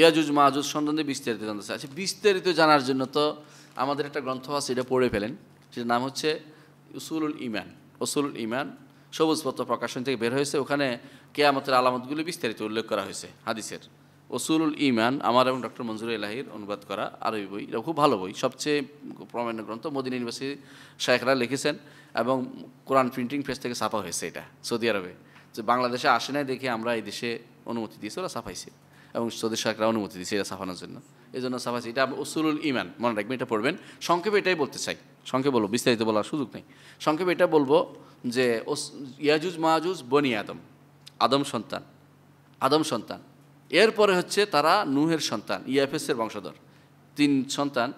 ইয়াজুজ বিস্তারিত জানতে চাই আচ্ছা বিস্তারিত জানার জন্য তো আমাদের একটা গ্রন্থ আছে এটা পড়ে ফেলেন সেটার নাম হচ্ছে উসুলুল ইমান উসুলুল ইমান সবুজপত্র প্রকাশন থেকে বের হয়েছে ওখানে কেয়ামতের আলামতগুলি বিস্তারিত উল্লেখ করা হয়েছে হাদিসের ওসুলুল ইমান আমার এবং ডক্টর মঞ্জুর এলাহির অনুবাদ করা আরবি বই এটা খুব ভালো বই সবচেয়ে প্রমাণ্য গ্রন্থ মোদিন ইউনিভার্সিটি শায়েখরা লিখেছেন এবং কোরআন প্রিন্টিং প্রেস থেকে ছাপা হয়েছে এটা সৌদি আরবে যে বাংলাদেশে আসে নাই দেখে আমরা এই দেশে অনুমতি দিয়েছি ওরা ছাপাইছে এবং সৌদি সরকার অনুমতি দিয়েছে এটা ছাপানোর জন্য এই জন্য ছাপাইছে এটা উসুলুল ইমান মনে রাখবেন এটা পড়বেন সংক্ষেপে এটাই বলতে চাই সংক্ষেপে বলবো বিস্তারিত বলার সুযোগ নেই সংক্ষেপে এটা বলবো যে ইয়াজুজ মাহাজুজ বনি আদম আদম সন্তান আদম সন্তান এরপরে হচ্ছে তারা নুহের সন্তান ইয়াফেসের বংশধর তিন সন্তান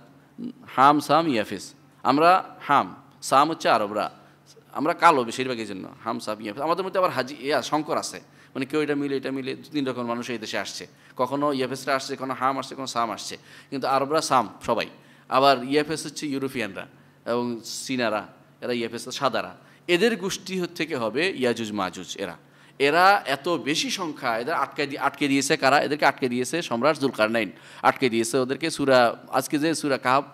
হাম সাম ইয়াফেস আমরা হাম সাম হচ্ছে আরবরা আমরা কালো বেশিরভাগের জন্য হাম হামসা ইয়ে আমাদের মধ্যে আবার হাজি ইয়া শঙ্কর আছে মানে কেউ এটা মিলে এটা মিলে তিন রকম মানুষ এই দেশে আসছে কখনো ইয়েফেসরা আসছে কখনো হাম আসছে কখনো সাম আসছে কিন্তু আরবরা সাম সবাই আবার ইয়েফেস হচ্ছে ইউরোপিয়ানরা এবং সিনারা এরা ইয়েফেস সাদারা এদের গোষ্ঠী থেকে হবে ইয়াজুজ মাজুজ এরা এরা এত বেশি সংখ্যা এদের আটকে আটকে দিয়েছে কারা এদেরকে আটকে দিয়েছে সম্রাট নাইন আটকে দিয়েছে ওদেরকে সুরা আজকে যে সুরা কাহাব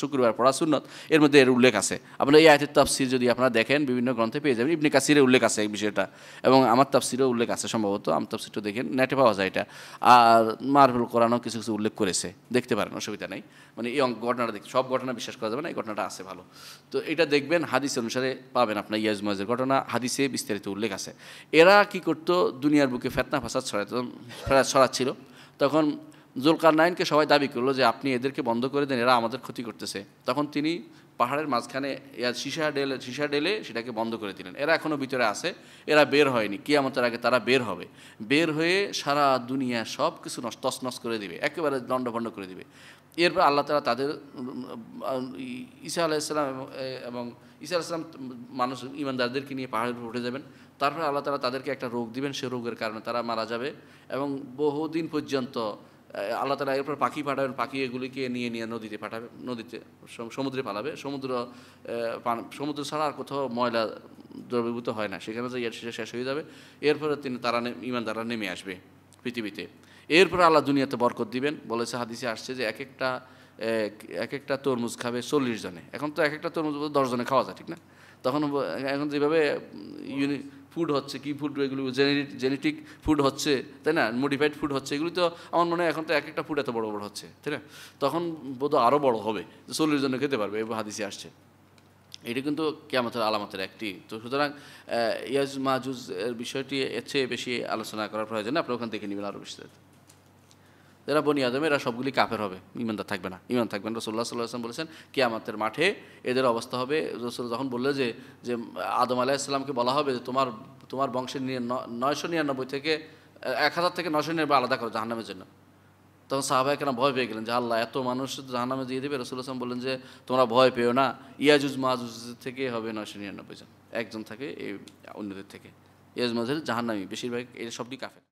শুক্রবার পড়া সুন্নত এর মধ্যে এর উল্লেখ আছে আপনার এই আয়তের তাফসির যদি আপনারা দেখেন বিভিন্ন গ্রন্থে পেয়ে যাবেন ইবনে কাসিরের উল্লেখ আছে এই বিষয়টা এবং আমার তাফসিরও উল্লেখ আছে সম্ভবত আমার তাফসিরটা দেখেন নেটে পাওয়া যায় এটা আর মারভুল কোরআনও কিছু কিছু উল্লেখ করেছে দেখতে পারেন অসুবিধা নেই মানে এই ঘটনাটা দেখ সব ঘটনা বিশ্বাস করা যাবে না এই ঘটনাটা আছে ভালো তো এটা দেখবেন হাদিস অনুসারে পাবেন আপনার ইয়াজ মাজের ঘটনা হাদিসে বিস্তারিত উল্লেখ আছে এরা কি করতো দুনিয়ার বুকে ফেতনা ফাসাদ ছড়াত ছড়াচ্ছিল তখন জুলকার নাইনকে সবাই দাবি করলো যে আপনি এদেরকে বন্ধ করে দেন এরা আমাদের ক্ষতি করতেছে তখন তিনি পাহাড়ের মাঝখানে সীসা ডেলে সীসা ডেলে সেটাকে বন্ধ করে দিলেন এরা এখনও ভিতরে আছে এরা বের হয়নি আমাদের আগে তারা বের হবে বের হয়ে সারা দুনিয়া সব কিছু তছনস করে দিবে একেবারে দণ্ডভণ্ড করে দিবে এরপর আল্লাহ তালা তাদের ঈসা আলাইসালাম এবং ঈসা আলাইসালাম মানুষ ইমানদারদেরকে নিয়ে পাহাড়ের উপর উঠে যাবেন তারপরে আল্লাহ তালা তাদেরকে একটা রোগ দিবেন সে রোগের কারণে তারা মারা যাবে এবং বহুদিন পর্যন্ত আল্লাহ তালা এরপর পাখি পাঠাবেন পাখি এগুলিকে নিয়ে নিয়ে নদীতে পাঠাবে নদীতে সমুদ্রে পালাবে সমুদ্র সমুদ্র ছাড়া আর কোথাও ময়লা দ্রবীভূত হয় না সেখানে যে শেষে শেষ হয়ে যাবে এরপরে তিনি তারা ইমান তারা নেমে আসবে পৃথিবীতে এরপরে আল্লাহ দুনিয়াতে বরকত দিবেন বলেছে হাদিসে আসছে যে এক একটা এক একটা তরমুজ খাবে চল্লিশ জনে এখন তো এক একটা তরমুজ দশ জনে খাওয়া যায় ঠিক না তখন এখন যেভাবে ইউনি ফুড হচ্ছে কি ফুড এগুলো জেনেটিক ফুড হচ্ছে তাই না মডিফাইড ফুড হচ্ছে এগুলি তো আমার মনে হয় এখন তো এক একটা ফুড এত বড় বড় হচ্ছে তাই না তখন বোধ আরও বড় হবে শরীরের জন্য খেতে পারবে এবার হাদিসে আসছে এটি কিন্তু কেমতের আলামতের একটি তো সুতরাং ইয়াজ মাজুজ এর বিষয়টি এর চেয়ে বেশি আলোচনা করার প্রয়োজন আপনি ওখান থেকে নেবেন আরও বিস্তারিত যারা বনি আদমে এরা সবগুলি কাফের হবে ইমানদার থাকবে না ইমান থাকবে না রসোল্লা সাল্লাহাম বলেছেন কে আমাদের মাঠে এদের অবস্থা হবে রসুল যখন বললো যে যে আদম আলাহ ইসলামকে বলা হবে যে তোমার তোমার বংশের নিয়ে নয়শো নিরানব্বই থেকে এক হাজার থেকে নশো নিরানব্বই আলাদা করো জাহান্নামের জন্য তখন সাহাবাহ কেন ভয় পেয়ে গেলেন যে আল্লাহ এত মানুষ জাহান্নামে দিয়ে দেবে রসুল আসলাম বললেন যে তোমরা ভয় পেও না ইয়াজুজ মাহাজুজ থেকে হবে নয়শো নিরানব্বই জন একজন থাকে এই অন্যদের থেকে ইয়াজ মাহাজের জাহান্নামি বেশিরভাগ এই সবটি কাফের